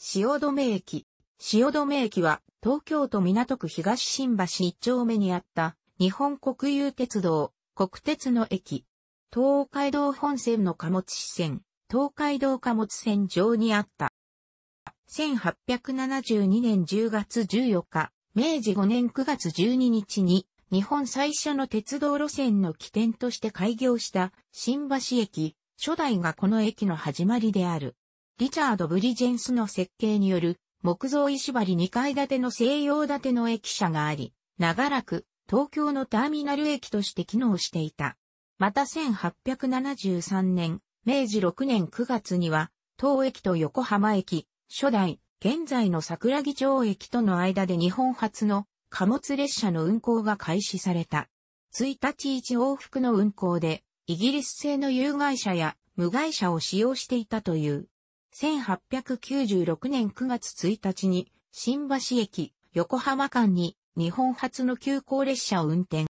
止留駅。止留駅は東京都港区東新橋1丁目にあった日本国有鉄道、国鉄の駅。東海道本線の貨物支線、東海道貨物線上にあった。1872年10月14日、明治5年9月12日に日本最初の鉄道路線の起点として開業した新橋駅、初代がこの駅の始まりである。リチャード・ブリジェンスの設計による木造石張り2階建ての西洋建ての駅舎があり、長らく東京のターミナル駅として機能していた。また1873年、明治6年9月には、東駅と横浜駅、初代、現在の桜木町駅との間で日本初の貨物列車の運行が開始された。1日1往復の運行で、イギリス製の有害車や無害車を使用していたという。1896年9月1日に、新橋駅、横浜間に日本初の急行列車を運転。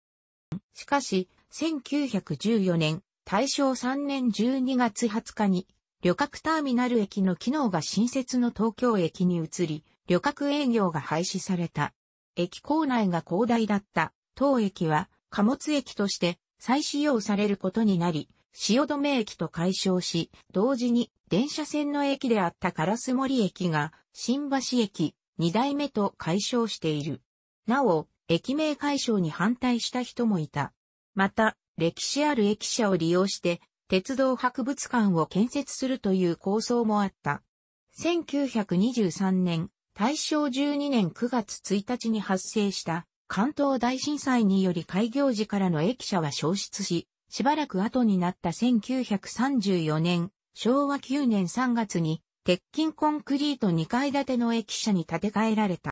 しかし、1914年、大正3年12月20日に、旅客ターミナル駅の機能が新設の東京駅に移り、旅客営業が廃止された。駅構内が広大だった、当駅は貨物駅として再使用されることになり、汐留駅と解消し、同時に電車線の駅であった烏森駅が新橋駅2代目と解消している。なお、駅名解消に反対した人もいた。また、歴史ある駅舎を利用して鉄道博物館を建設するという構想もあった。1923年、大正12年9月1日に発生した関東大震災により開業時からの駅舎は消失し、しばらく後になった1934年、昭和9年3月に、鉄筋コンクリート2階建ての駅舎に建て替えられた。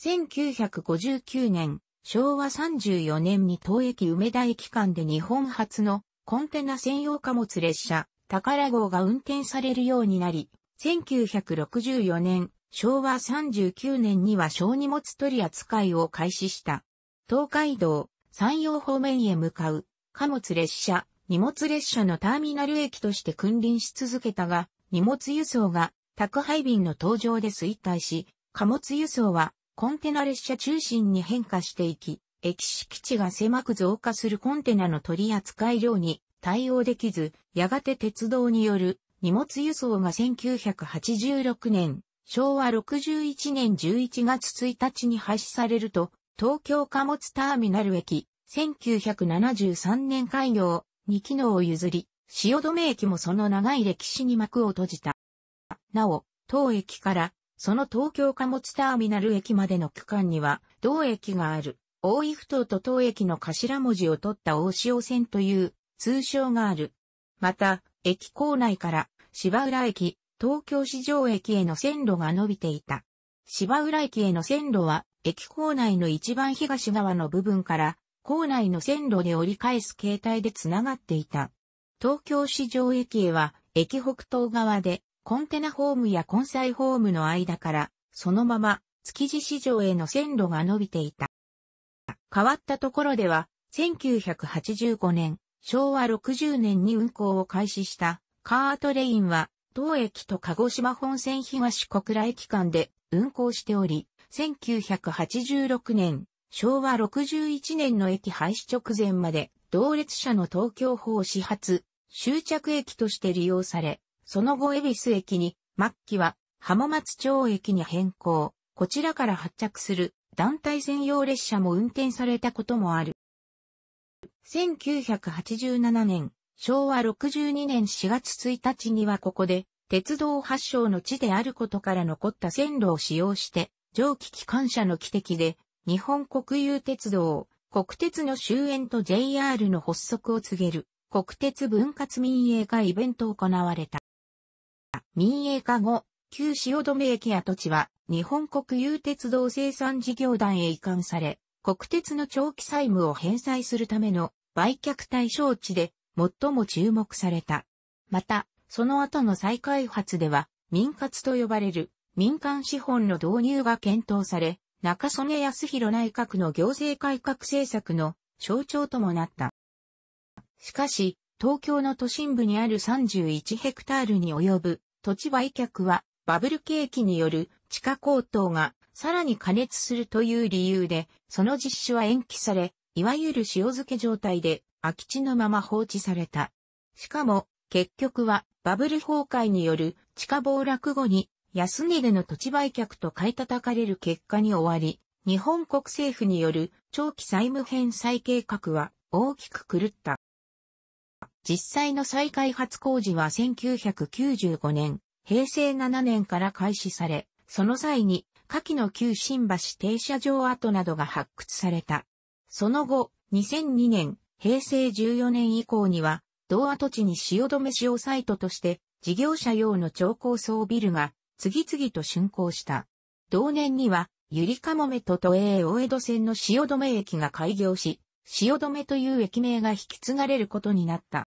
1959年、昭和34年に東駅梅田駅間で日本初のコンテナ専用貨物列車、宝号が運転されるようになり、1964年、昭和39年には小荷物取り扱いを開始した。東海道、山陽方面へ向かう貨物列車、荷物列車のターミナル駅として君臨し続けたが、荷物輸送が宅配便の登場で衰退し、貨物輸送はコンテナ列車中心に変化していき、駅敷地が狭く増加するコンテナの取り扱い量に対応できず、やがて鉄道による荷物輸送が1986年、昭和61年11月1日に廃止されると、東京貨物ターミナル駅、1973年開業に機能を譲り、汐留駅もその長い歴史に幕を閉じた。なお、当駅からその東京貨物ターミナル駅までの区間には、同駅がある、大井ふ頭と当駅の頭文字を取った大潮線という通称がある。また、駅構内から芝浦駅、東京市場駅への線路が伸びていた。芝浦駅への線路は、駅構内の一番東側の部分から構内の線路で折り返す形態で繋がっていた。東京市場駅へは、駅北東側で、コンテナホームや根菜ホームの間から、そのまま、築地市場への線路が伸びていた。変わったところでは、1985年、昭和60年に運行を開始した、カートレインは、当駅と鹿児島本線東小倉駅間で運行しており、1986年、昭和61年の駅廃止直前まで、同列車の東京法始発、終着駅として利用され、その後恵比寿駅に、末期は浜松町駅に変更、こちらから発着する団体専用列車も運転されたこともある。1987年、昭和62年4月1日にはここで、鉄道発祥の地であることから残った線路を使用して、蒸気機関車の汽笛で日本国有鉄道、国鉄の終焉と JR の発足を告げる、国鉄分割民営化イベントを行われた。民営化後、旧汐留駅跡地は、日本国有鉄道生産事業団へ移管され、国鉄の長期債務を返済するための売却対象地で最も注目された。また、その後の再開発では、民活と呼ばれる民間資本の導入が検討され、中曽根康弘内閣の行政改革政策の象徴ともなった。しかし、東京の都心部にある31ヘクタールに及ぶ土地売却はバブル景気による地価高騰がさらに加熱するという理由で、その実施は延期され、いわゆる塩漬け状態で空き地のまま放置された。しかも、結局はバブル崩壊による地価暴落後に安値での土地売却と買い叩かれる結果に終わり、日本国政府による長期債務返済計画は大きく狂った。実際の再開発工事は1995年、平成7年から開始され、その際に、下記の旧新橋停車場跡などが発掘された。その後、2002年、平成14年以降には、同跡地に止め使用サイトとして、事業者用の超高層ビルが次々と竣工した。同年には、ゆりかもめと都営大江戸線の汐留駅が開業し、汐留という駅名が引き継がれることになった。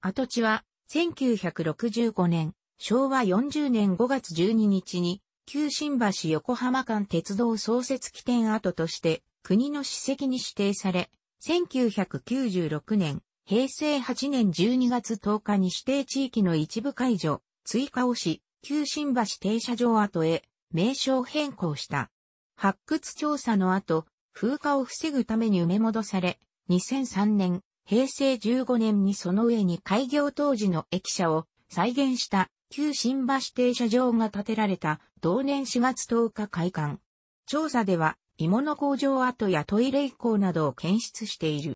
跡地は、1965年、昭和40年5月12日に、旧新橋横浜間鉄道創設起点跡として、国の史跡に指定され、1996年、平成8年12月10日に指定地域の一部解除、追加をし、旧新橋停車場跡へ名称変更した。発掘調査の後、風化を防ぐために埋め戻され、2003年、平成15年にその上に開業当時の駅舎を再現した旧新橋停車場が建てられた同年4月10日開館。調査では鋳物工場跡やトイレ以降などを検出している。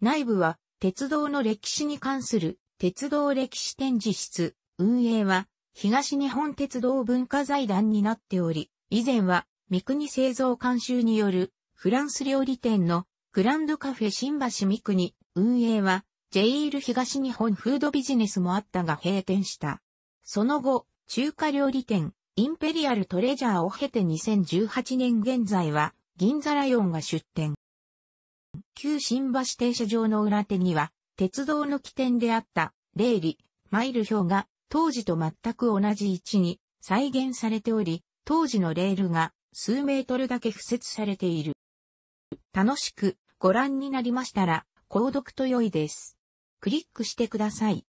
内部は鉄道の歴史に関する鉄道歴史展示室、運営は東日本鉄道文化財団になっており、以前は三国製造監修によるフランス料理店のグランドカフェ新橋三国運営は JL 東日本フードビジネスもあったが閉店した。その後、中華料理店インペリアルトレジャーを経て2018年現在は銀座ライオンが出店。旧新橋停車場の裏手には鉄道の起点であったレイリ、マイル表が当時と全く同じ位置に再現されており、当時のレールが数メートルだけ敷設されている。楽しくご覧になりましたら、購読と良いです。クリックしてください。